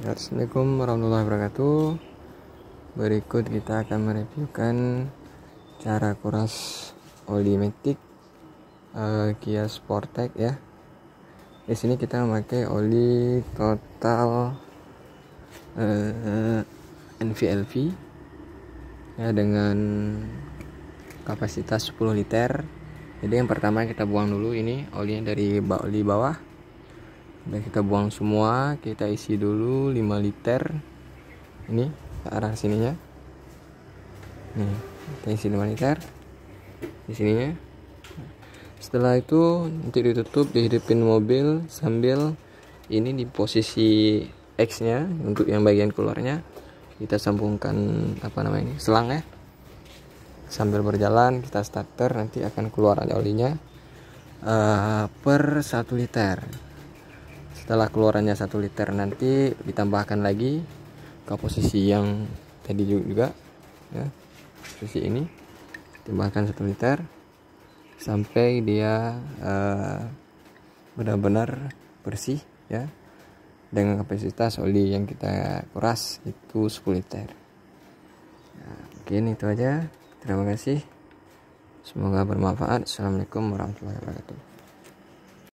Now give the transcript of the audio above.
Assalamualaikum warahmatullahi wabarakatuh Berikut kita akan mereviewkan Cara kuras oli Matic uh, eh, Kia Sportec ya di sini kita memakai oli total uh, eh, NVLV ya dengan kapasitas 10 liter jadi yang pertama kita buang dulu ini olinya dari oli bawah udah kita buang semua kita isi dulu 5 liter ini ke arah sininya nih kita isi 5 liter di sininya setelah itu nanti ditutup dihidupin mobil sambil ini di posisi X nya untuk yang bagian keluarnya kita sambungkan apa namanya ini selang ya sambil berjalan kita starter nanti akan keluar ada olinya uh, per 1 liter setelah keluarannya 1 liter nanti ditambahkan lagi ke posisi yang tadi juga ya posisi ini tambahkan 1 liter sampai dia eh, benar-benar bersih ya dengan kapasitas oli yang kita kuras itu 10 liter nah, mungkin itu aja terima kasih semoga bermanfaat assalamualaikum warahmatullahi wabarakatuh